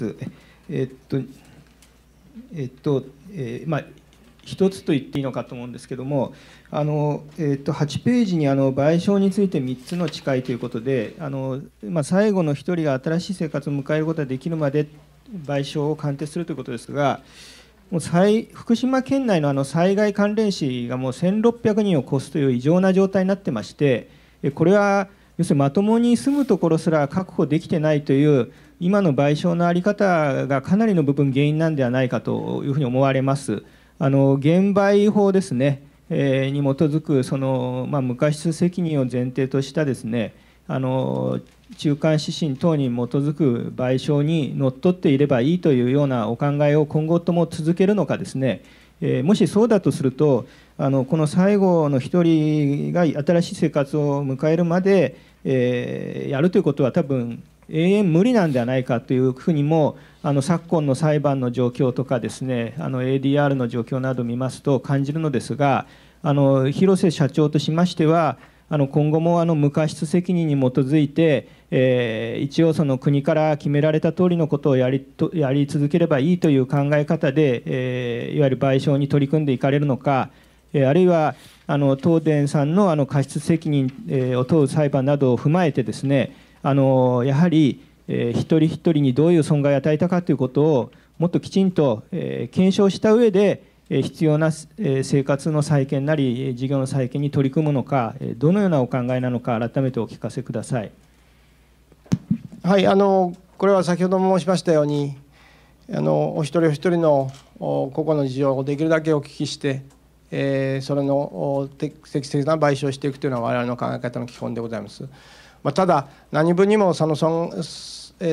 。えっと、えっと、えー、まあ一つと言っていいのかと思うんですけどもあの、えー、と8ページにあの賠償について3つの誓いということであの、まあ、最後の1人が新しい生活を迎えることができるまで賠償を鑑定するということですがもう最福島県内のあの災害関連死がもう1600人を超すという異常な状態になってましてこれは要するにまともに住むところすら確保できてないという今の賠償の在り方がかなりの部分原因なんではないかというふうに思われます。あの現売法ですね、えー、に基づくその、まあ、無過失責任を前提としたですねあの中間指針等に基づく賠償にのっとっていればいいというようなお考えを今後とも続けるのかですね、えー、もしそうだとするとあのこの最後の1人が新しい生活を迎えるまで、えー、やるということは多分永遠無理なんではないかというふうにもあの昨今の裁判の状況とかですねあの ADR の状況などを見ますと感じるのですがあの広瀬社長としましてはあの今後もあの無過失責任に基づいて、えー、一応その国から決められた通りのことをやりとやり続ければいいという考え方で、えー、いわゆる賠償に取り組んでいかれるのか、えー、あるいはあの東電さんのあの過失責任、えー、を問う裁判などを踏まえてですねあのやはり、えー、一人一人にどういう損害を与えたかということをもっときちんと、えー、検証した上で必要な生活の再建なり事業の再建に取り組むのかどのようなお考えなのか改めてお聞かせください。はいあのこれは先ほども申しましたようにあのお一人お一人の個々の事情をできるだけお聞きして、えー、それの適切な賠償をしていくというのは我々の考え方の基本でございます。まあ、ただ何分にもその損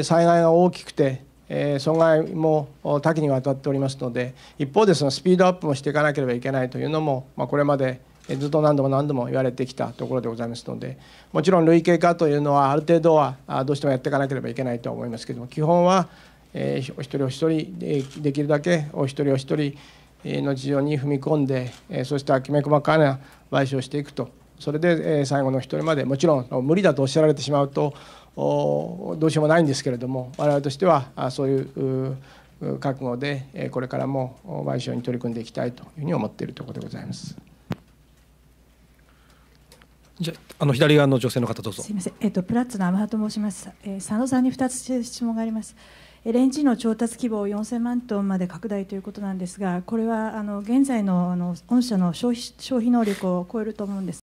災害が大きくてえ損害も多岐にわたっておりますので一方でそのスピードアップもしていかなければいけないというのも、まこれまでずっと何度も何度も言われてきたところでございますのでもちろん累計化というのはある程度はどうしてもやっていかなければいけないと思いますけども基本は、えお一人お一人でできるだけお一人お一人の事情に踏み込んでそうしたきめ細かな賠償をしていくとそれで最後の一人までもちろん無理だとおっしゃられてしまうとどうしようもないんですけれども我々としてはそういう覚悟でこれからも賠償に取り組んでいきたいというふうに思っているところでございます。じゃあの左側の女性の方どうぞ。すみません。えっ、とプラッツのアマハと申します。えー、佐野さんに2つ質問があります。レンジの調達規模を4000万トンまで拡大ということなんですが、これはあの現在のあの御社の消費消費能力を超えると思うんです。